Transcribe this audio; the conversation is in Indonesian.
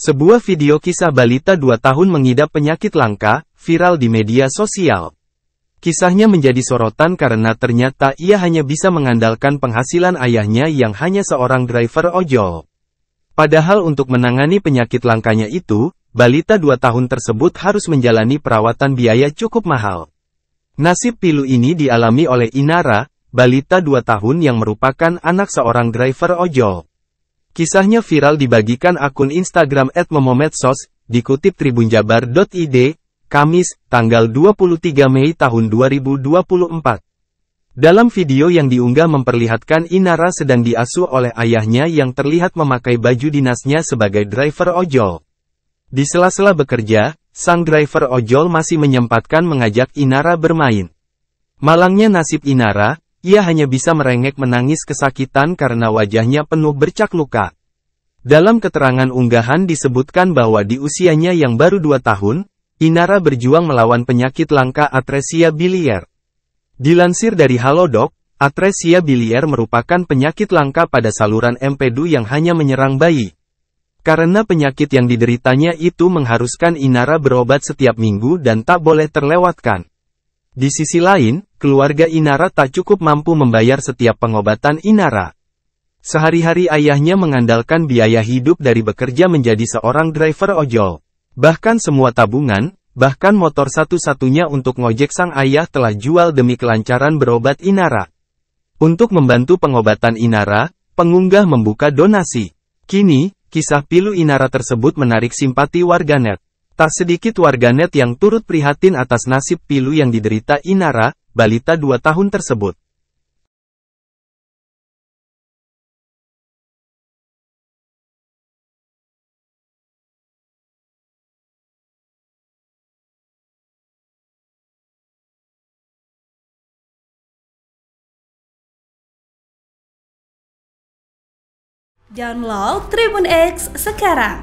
Sebuah video kisah balita dua tahun mengidap penyakit langka, viral di media sosial. Kisahnya menjadi sorotan karena ternyata ia hanya bisa mengandalkan penghasilan ayahnya yang hanya seorang driver ojol. Padahal untuk menangani penyakit langkanya itu, balita dua tahun tersebut harus menjalani perawatan biaya cukup mahal. Nasib pilu ini dialami oleh Inara, balita dua tahun yang merupakan anak seorang driver ojol. Kisahnya viral dibagikan akun Instagram @momometsos, dikutip tribunjabar.id, Kamis, tanggal 23 Mei tahun 2024. Dalam video yang diunggah memperlihatkan Inara sedang diasuh oleh ayahnya yang terlihat memakai baju dinasnya sebagai driver ojol. Di sela-sela bekerja, sang driver ojol masih menyempatkan mengajak Inara bermain. Malangnya nasib Inara, ia hanya bisa merengek menangis kesakitan karena wajahnya penuh bercak luka. Dalam keterangan unggahan disebutkan bahwa di usianya yang baru dua tahun, Inara berjuang melawan penyakit langka atresia biliar. Dilansir dari Halodoc, atresia biliar merupakan penyakit langka pada saluran empedu yang hanya menyerang bayi. Karena penyakit yang dideritanya itu mengharuskan Inara berobat setiap minggu dan tak boleh terlewatkan. Di sisi lain, keluarga Inara tak cukup mampu membayar setiap pengobatan Inara. Sehari-hari ayahnya mengandalkan biaya hidup dari bekerja menjadi seorang driver ojol. Bahkan semua tabungan, bahkan motor satu-satunya untuk ngojek sang ayah telah jual demi kelancaran berobat Inara. Untuk membantu pengobatan Inara, pengunggah membuka donasi. Kini, kisah pilu Inara tersebut menarik simpati warganet. Tak sedikit warganet yang turut prihatin atas nasib pilu yang diderita Inara, balita dua tahun tersebut. Download Tribun X sekarang